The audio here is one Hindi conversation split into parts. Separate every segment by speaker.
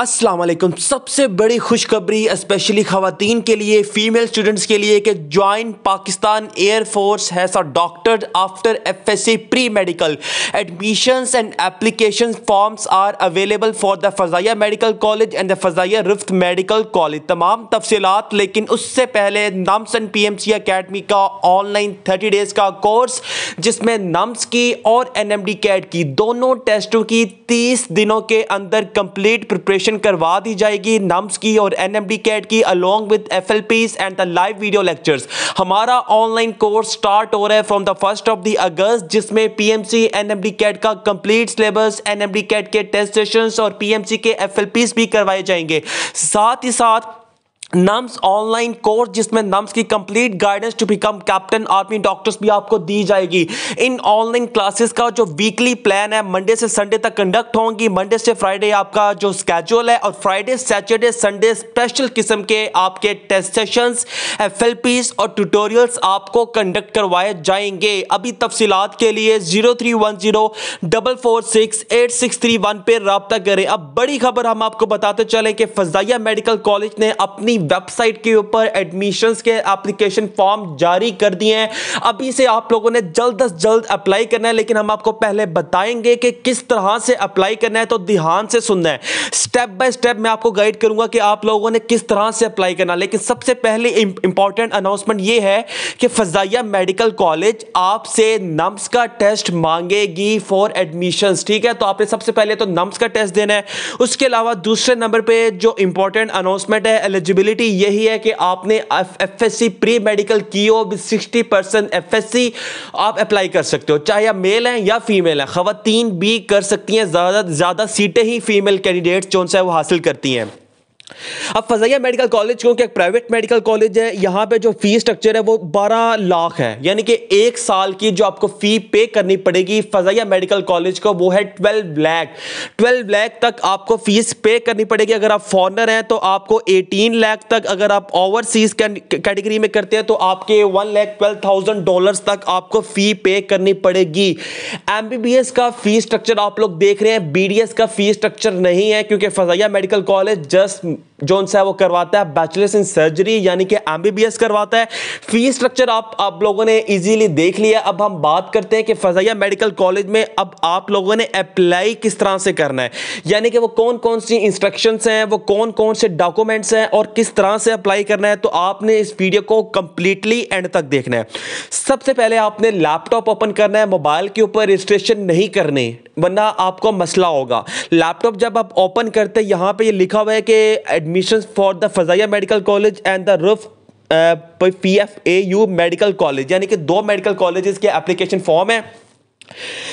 Speaker 1: अस्सलाम वालेकुम सबसे बड़ी खुशखबरी स्पेशली खातन के लिए फ़ीमेल स्टूडेंट्स के लिए कि join Pakistan air force has a doctor after F S C pre medical admissions and application forms are available for the Fazaia medical college and the Fazaia रिफ्त मेडिकल कॉलेज तमाम तफसीत लेकिन उससे पहले NUMS and P M C academy का ऑनलाइन थर्टी डेज़ का कोर्स जिसमें नम्स की और एन एम डी कैट की दोनों टेस्टों की तीस दिनों के अंदर कम्प्लीट प्रिपरेशन रजिस्ट्रेशन करवा दी जाएगी नम्स की और एन एम डी कैट की along with F L Ps and the live video lectures हमारा ऑनलाइन कोर्स स्टार्ट हो रहा है from the first of the August जिसमें P M C N M D CAT का complete syllabus N M D CAT के टेस्ट सेशन और पी एम सी के एफ एल पीस भी करवाए जाएंगे साथ ही साथ नम्स ऑनलाइन कोर्स जिसमें नम्स की complete guidance to become captain army doctors भी आपको दी जाएगी इन ऑनलाइन क्लासेस का जो वीकली प्लान है मंडे से संडे तक कंडक्ट होंगी मंडे से फ्राइडे आपका जो स्केड्यूल है और फ्राइडे सैटरडे संडे स्पेशल किस्म के आपके टेस्ट सेशंस एफ और ट्यूटोरियल्स आपको कंडक्ट करवाए जाएंगे अभी तफसीत के लिए zero three one zero double four six eight six three one पर रबता करें अब बड़ी खबर हम आपको बताते चले कि फजाइया मेडिकल कॉलेज ने अपनी अपनी वेबसाइट के ऊपर एडमिशन के एप्लीकेशन फॉर्म जारी कर दिए हैं अभी से आप लोगों ने जल्द अज जल्द अप्लाई करना है लेकिन हम आपको पहले बताएंगे कि किस तरह से अप्लाई करना है तो ध्यान से सुनना है स्टेप बाय स्टेप मैं आपको गाइड करूंगा कि आप लोगों ने किस तरह से अप्लाई करना लेकिन सबसे पहले इंपॉर्टेंट अनाउंसमेंट यह है कि फजाइया मेडिकल कॉलेज आपसे नम्स का टेस्ट मांगेगी फॉर एडमिशन ठीक है तो आपने सबसे पहले तो नम्स का टेस्ट देना है उसके अलावा दूसरे नंबर पर जो इंपॉर्टेंट अनाउंसमेंट है एलिजिबिलिटी एलिजिबिलिटी यही है कि आपने F S C pre medical की हो sixty percent F S C आप अप्लाई कर सकते हो चाहे आप मेल हैं या फीमेल हैं खातन भी कर सकती हैं ज़्यादा ज़्यादा सीटें ही फीमेल कैंडिडेट्स जो है वो हासिल करती हैं अब फजैया मेडिकल कॉलेज क्योंकि एक प्राइवेट मेडिकल कॉलेज है यहाँ पे जो फी स्ट्रक्चर है वो 12 लाख है यानी कि एक साल की जो आपको फी पे करनी पड़ेगी फजैया मेडिकल कॉलेज को वो है 12 लाख 12 लाख तक आपको फीस पे करनी पड़ेगी अगर आप फॉरनर हैं तो आपको 18 लाख तक अगर आप ओवरसीज कैटेगरी में करते हैं तो आपके one lakh twelve thousand dollar तक आपको फी पे करनी पड़ेगी एम का फी स्ट्रक्चर आप लोग देख रहे हैं बी का फी स्ट्रक्चर नहीं है क्योंकि फजैया मेडिकल कॉलेज जस्ट जोन है वो करवाता है बैचलर्स इन सर्जरी यानी कि एमबीबीएस करवाता है फी स्ट्रक्चर आप आप लोगों ने इजीली देख लिया अब हम बात करते हैं कि फजाइया मेडिकल कॉलेज में अब आप लोगों ने अप्लाई किस तरह से करना है यानी कि वो कौन कौन सी इंस्ट्रक्शंस हैं वो कौन कौन से डॉक्यूमेंट्स हैं और किस तरह से अप्लाई करना है तो आपने इस वीडियो को कंप्लीटली एंड तक देखना है सबसे पहले आपने लैपटॉप ओपन करना है मोबाइल के ऊपर रजिस्ट्रेशन नहीं करने वरना आपको मसला होगा लैपटॉप जब आप ओपन करते यहाँ पे ये लिखा हुआ है कि admission for the Fazaia medical college and the रुफ P F A U medical college यानी कि दो मेडिकल कॉलेजेस के एप्लीकेशन फॉर्म है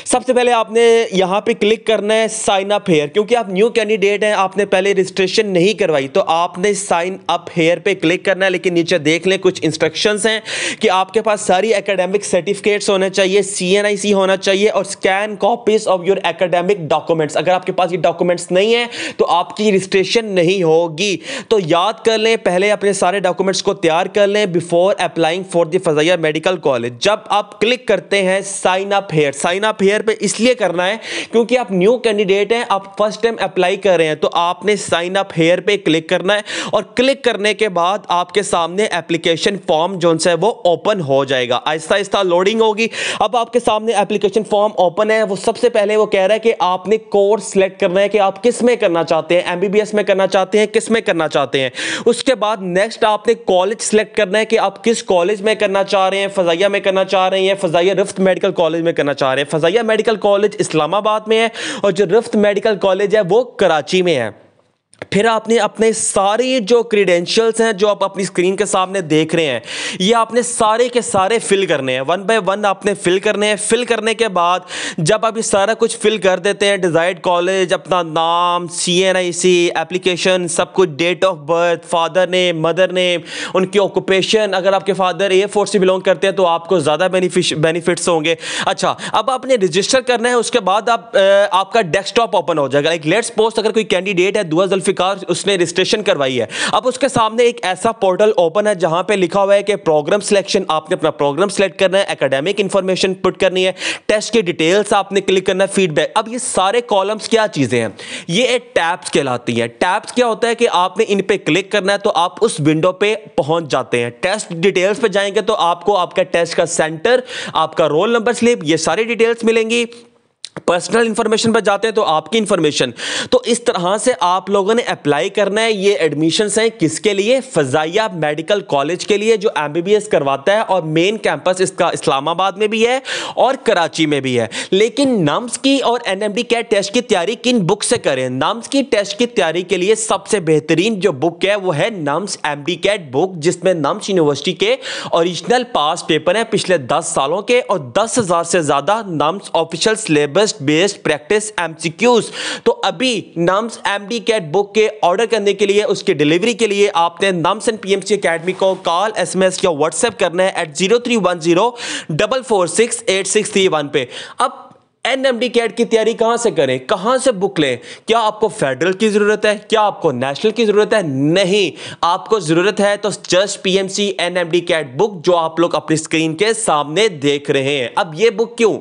Speaker 1: सबसे पहले आपने यहाँ पे क्लिक करना है साइन अप हेयर क्योंकि आप न्यू कैंडिडेट हैं आपने पहले रजिस्ट्रेशन नहीं करवाई तो आपने साइन अप हेयर पे क्लिक करना है लेकिन नीचे देख लें कुछ इंस्ट्रक्शंस हैं कि आपके पास सारी एकेडमिक सर्टिफिकेट्स होने चाहिए सीएनआईसी होना चाहिए और scan copies of your academic documents अगर आपके पास ये डॉक्यूमेंट्स नहीं है तो आपकी रजिस्ट्रेशन नहीं होगी तो याद कर लें पहले अपने सारे डॉक्यूमेंट्स को तैयार कर लें before applying for the Fazaia medical college जब आप क्लिक करते हैं sign up here sign up here पे इसलिए करना है क्योंकि आप न्यू कैंडिडेट हैं आप फर्स्ट टाइम अप्लाई कर रहे हैं तो आपने साइन अप हेयर पे क्लिक करना है और क्लिक करने के बाद आपके सामने एप्लीकेशन फॉर्म जो है वो ओपन हो जाएगा आहिस्ता आहिस्ता लोडिंग होगी अब आपके सामने एप्लीकेशन फॉर्म ओपन है वो सबसे पहले वो कह रहा है कि आपने कोर्स सेलेक्ट करना है कि आप किस में करना चाहते हैं एम में करना चाहते हैं किस में करना चाहते हैं उसके बाद नेक्स्ट आपने कॉलेज सेलेक्ट करना है कि आप किस कॉलेज में करना चाह रहे हैं फजाइया में करना चाह रहे हैं फजाइया रिफ्त मेडिकल कॉलेज में करना चाह रहे हैं हमारे फजाइया मेडिकल कॉलेज इस्लामाबाद में है और जो रफ्त मेडिकल कॉलेज है वो कराची में है फिर आपने अपने सारे जो क्रीडेंशियल्स हैं जो आप अपनी स्क्रीन के सामने देख रहे हैं ये आपने सारे के सारे फिल करने हैं वन बाय वन आपने फिल करने हैं फिल करने के बाद जब आप ये सारा कुछ फिल कर देते हैं डिज़ायर्ड कॉलेज अपना नाम सी एन आई सी एप्लीकेशन सब कुछ date of birth father name mother name उनकी ऑक्यूपेशन अगर आपके फादर एयर फोर्स से बिलोंग करते हैं तो आपको ज़्यादा बेनिफिट्स होंगे अच्छा अब आपने रजिस्टर करना है उसके बाद आप, आपका डेस्कटॉप ओपन हो जाएगा एक लेट्स पोस्ट अगर कोई कैंडिडेट है दुआ जुल्फिकार उसने रजिस्ट्रेशन करवाई है अब उसके सामने एक ऐसा पोर्टल ओपन है जहां पे लिखा हुआ है कि प्रोग्राम सिलेक्शन आपने अपना प्रोग्राम सेलेक्ट करना है एकेडमिक इंफॉर्मेशन पुट करनी है टेस्ट की डिटेल्स आपने क्लिक करना है फीडबैक अब ये सारे कॉलम्स क्या चीज़ें हैं ये एक टैब्स कहलाती है टैब्स क्या होता है कि आपने इन पर क्लिक करना है तो आप उस विंडो पे पहुंच जाते हैं टेस्ट डिटेल्स पे जाएंगे तो आपको आपका टेस्ट का सेंटर आपका रोल नंबर स्लिप ये सारी डिटेल्स मिलेंगी पर्सनल इन्फॉर्मेशन पर जाते हैं तो आपकी इन्फॉर्मेशन तो इस तरह से आप लोगों ने अप्लाई करना है ये एडमिशन हैं किसके लिए फजाइया मेडिकल कॉलेज के लिए जो एम करवाता है और मेन कैंपस इसका इस्लामाबाद में भी है और कराची में भी है लेकिन नम्स की और एन एम कैट टेस्ट की तैयारी किन बुक से करें नम्स की टेस्ट की तैयारी के लिए सबसे बेहतरीन जो बुक है वो है नम्स एम कैट बुक जिसमें नम्स यूनिवर्सिटी के ओरिजिनल पास पेपर हैं पिछले दस सालों के और दस हज़ार से ज़्यादा NUMS official syllabus must based practice MCQs तो अभी नम्स एमडी कैट बुक के ऑर्डर करने के लिए उसके डिलीवरी के लिए आपने नम्स एंड पीएमसी एकेडमी को कॉल एसएमएस या व्हाट्सएप करना है at zero three one zero double four six eight six three one पे अब एन एम डी कैट की तैयारी कहाँ से करें कहाँ से बुक लें क्या आपको फेडरल की ज़रूरत है क्या आपको नेशनल की ज़रूरत है नहीं आपको ज़रूरत है तो just P M C N M D CAT book जो आप लोग अपनी स्क्रीन के सामने देख रहे हैं अब ये बुक क्यों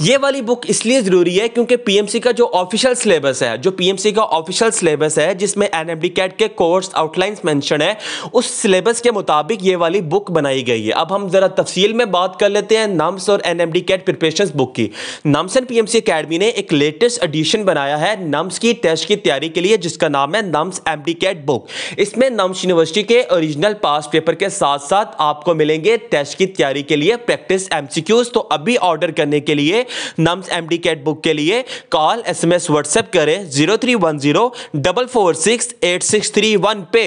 Speaker 1: ये वाली बुक इसलिए ज़रूरी है क्योंकि पीएमसी का जो ऑफिशियल सिलेबस है जो पीएमसी का ऑफिशियल सिलेबस है जिसमें एनएमडी कैट के कोर्स आउटलाइंस मेंशन है उस सिलेबस के मुताबिक ये वाली बुक बनाई गई है अब हम ज़रा तफसील में बात कर लेते हैं नम्स और एनएमडी कैट प्रिपरेशन बुक की नम्स एंड पीएमसी अकेडमी ने एक लेटेस्ट एडिशन बनाया है नम्स की टेस्ट की तैयारी के लिए जिसका नाम है नाम्स एमडी कैट बुक इसमें नम्स यूनिवर्सिटी के ओरिजिनल पास पेपर के साथ साथ आपको मिलेंगे टेस्ट की तैयारी के लिए प्रैक्टिस एमसीक्यूज तो अभी ऑर्डर करने के के लिए NUMS M D CAT book के लिए call S M S WhatsApp करें zero three one zero double four six eight six three one पे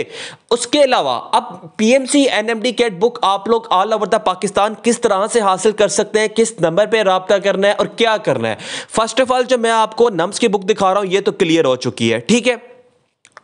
Speaker 1: उसके अलावा अब P M C N M D CAT book आप लोग ऑल ओवर द पाकिस्तान किस तरह से हासिल कर सकते हैं किस नंबर पर रबता करना है और क्या करना है फर्स्ट ऑफ ऑल जो मैं आपको नम्स की बुक दिखा रहा हूँ ये तो क्लियर हो चुकी है ठीक है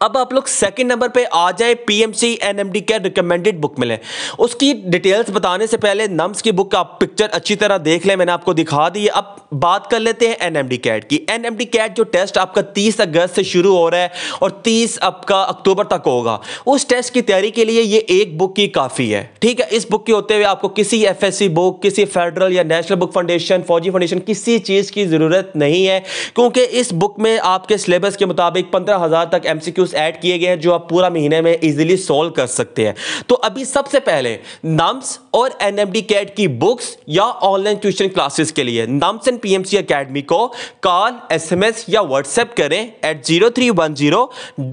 Speaker 1: अब आप लोग सेकंड नंबर पे आ जाए पीएमसी एनएमडी के रिकमेंडेड बुक मिले उसकी डिटेल्स बताने से पहले नम्स की बुक का पिक्चर अच्छी तरह देख लें मैंने आपको दिखा दी अब बात कर लेते हैं एनएमडी कैट की एनएमडी कैट जो टेस्ट आपका 30 अगस्त से शुरू हो रहा है और 30 आपका अक्टूबर तक होगा उस टेस्ट की तैयारी के लिए ये एक बुक की काफ़ी है ठीक है इस बुक के होते हुए आपको किसी एफ बुक किसी फेडरल या national book foundation Fauji foundation किसी चीज़ की ज़रूरत नहीं है क्योंकि इस बुक में आपके सिलेबस के मुताबिक पंद्रह तक एम क्वेश्चंस ऐड किए गए हैं जो आप पूरा महीने में इजीली सॉल्व कर सकते हैं तो अभी सबसे पहले नम्स और एनएमडी कैट की बुक्स या ऑनलाइन ट्यूशन क्लासेस के लिए नम्स एंड पीएमसी एकेडमी को कॉल एसएमएस या व्हाट्सएप करें at zero three one zero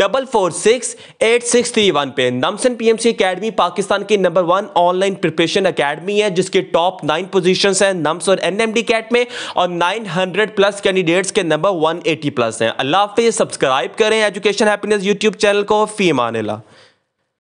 Speaker 1: double four six eight six three one पे NUMS and PMC academy Pakistan की number one online preparation academy है जिसके टॉप नाइन पोजिशन है नम्स और एनएमडी कैट में और नाइन हंड्रेड प्लस कैंडिडेट्स के नंबर वन एटी प्लस हैं अल्लाह हाफि सब्सक्राइब करें एजुकेशन हैप्पीनेस यूट्यूब चैनल को फी मानेला